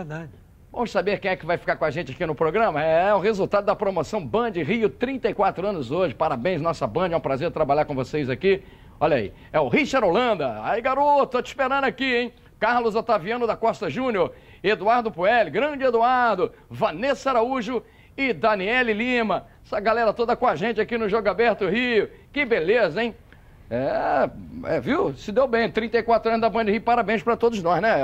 Verdade. Vamos saber quem é que vai ficar com a gente aqui no programa? É o resultado da promoção Band Rio, 34 anos hoje. Parabéns, nossa Band. É um prazer trabalhar com vocês aqui. Olha aí, é o Richard Holanda. Aí, garoto, tô te esperando aqui, hein? Carlos Otaviano da Costa Júnior, Eduardo Puel, grande Eduardo, Vanessa Araújo e Daniele Lima. Essa galera toda com a gente aqui no Jogo Aberto Rio. Que beleza, hein? É, é viu? Se deu bem. 34 anos da Band Rio, parabéns para todos nós, né?